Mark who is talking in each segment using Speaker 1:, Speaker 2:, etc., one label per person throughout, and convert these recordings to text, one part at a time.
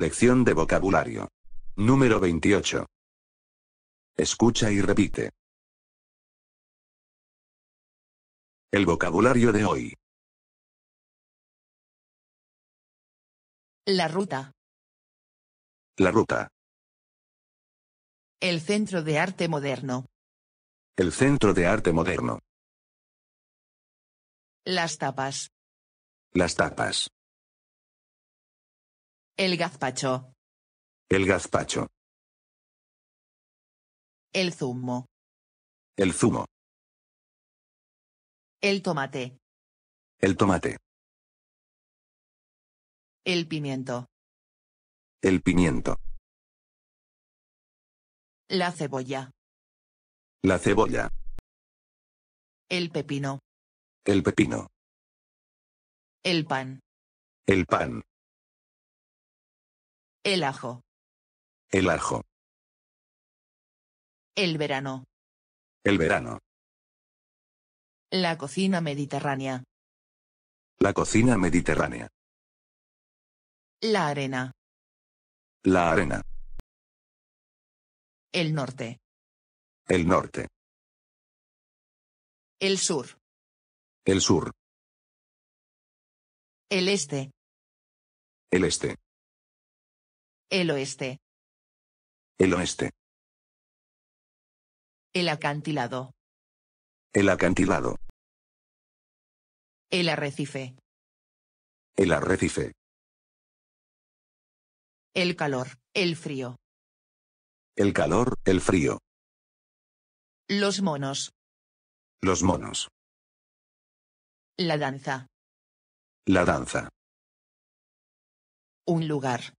Speaker 1: Lección de vocabulario. Número 28. Escucha y repite. El vocabulario de hoy. La ruta. La ruta.
Speaker 2: El Centro de Arte Moderno.
Speaker 1: El Centro de Arte Moderno.
Speaker 2: Las tapas.
Speaker 1: Las tapas.
Speaker 2: El gazpacho.
Speaker 1: El gazpacho.
Speaker 2: El zumo. El zumo. El tomate. El tomate. El pimiento.
Speaker 1: El pimiento.
Speaker 2: La cebolla.
Speaker 1: La cebolla.
Speaker 2: El pepino.
Speaker 1: El pepino. El pan. El pan. El ajo. El ajo.
Speaker 2: El verano. El verano. La cocina mediterránea.
Speaker 1: La cocina mediterránea.
Speaker 2: La arena.
Speaker 1: La arena. El norte. El norte. El sur. El sur. El este. El este.
Speaker 2: El oeste. El oeste. El acantilado.
Speaker 1: El acantilado.
Speaker 2: El arrecife.
Speaker 1: El arrecife.
Speaker 2: El calor, el frío.
Speaker 1: El calor, el frío.
Speaker 2: Los monos.
Speaker 1: Los monos.
Speaker 2: La danza.
Speaker 1: La danza.
Speaker 2: Un lugar.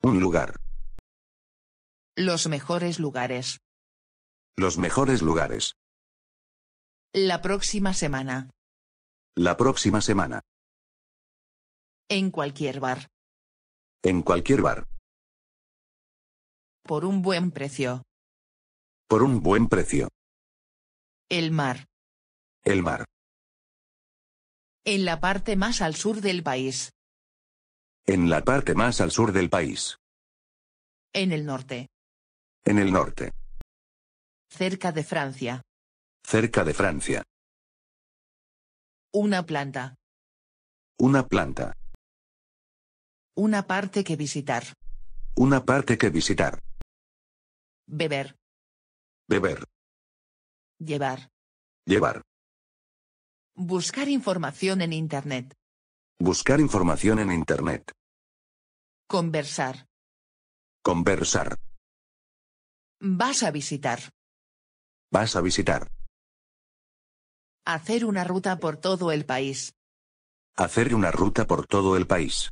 Speaker 2: Un lugar. Los mejores lugares.
Speaker 1: Los mejores lugares.
Speaker 2: La próxima semana.
Speaker 1: La próxima semana.
Speaker 2: En cualquier bar.
Speaker 1: En cualquier bar.
Speaker 2: Por un buen precio.
Speaker 1: Por un buen precio. El mar. El mar.
Speaker 2: En la parte más al sur del país.
Speaker 1: En la parte más al sur del país.
Speaker 2: En el norte.
Speaker 1: En el norte.
Speaker 2: Cerca de Francia.
Speaker 1: Cerca de Francia.
Speaker 2: Una planta.
Speaker 1: Una planta.
Speaker 2: Una parte que visitar.
Speaker 1: Una parte que visitar. Beber. Beber. Llevar. Llevar.
Speaker 2: Buscar información en Internet.
Speaker 1: Buscar información en Internet.
Speaker 2: Conversar.
Speaker 1: Conversar.
Speaker 2: Vas a visitar.
Speaker 1: Vas a visitar.
Speaker 2: Hacer una ruta por todo el país.
Speaker 1: Hacer una ruta por todo el país.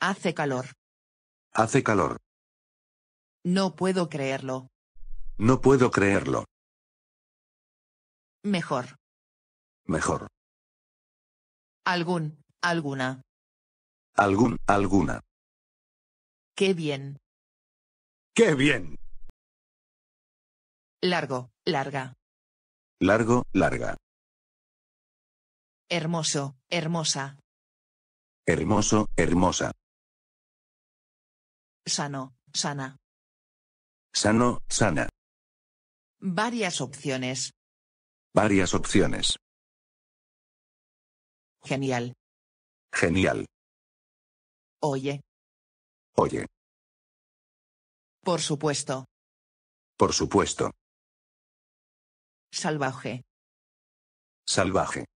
Speaker 2: Hace calor.
Speaker 1: Hace calor.
Speaker 2: No puedo creerlo.
Speaker 1: No puedo creerlo. Mejor. Mejor.
Speaker 2: Algún, alguna.
Speaker 1: Algún, alguna.
Speaker 2: Qué bien.
Speaker 1: Qué bien.
Speaker 2: Largo, larga.
Speaker 1: Largo, larga.
Speaker 2: Hermoso, hermosa.
Speaker 1: Hermoso, hermosa.
Speaker 2: Sano, sana.
Speaker 1: Sano, sana.
Speaker 2: Varias opciones.
Speaker 1: Varias opciones. Genial. Genial. Oye. Oye.
Speaker 2: Por supuesto.
Speaker 1: Por supuesto.
Speaker 2: Salvaje.
Speaker 1: Salvaje.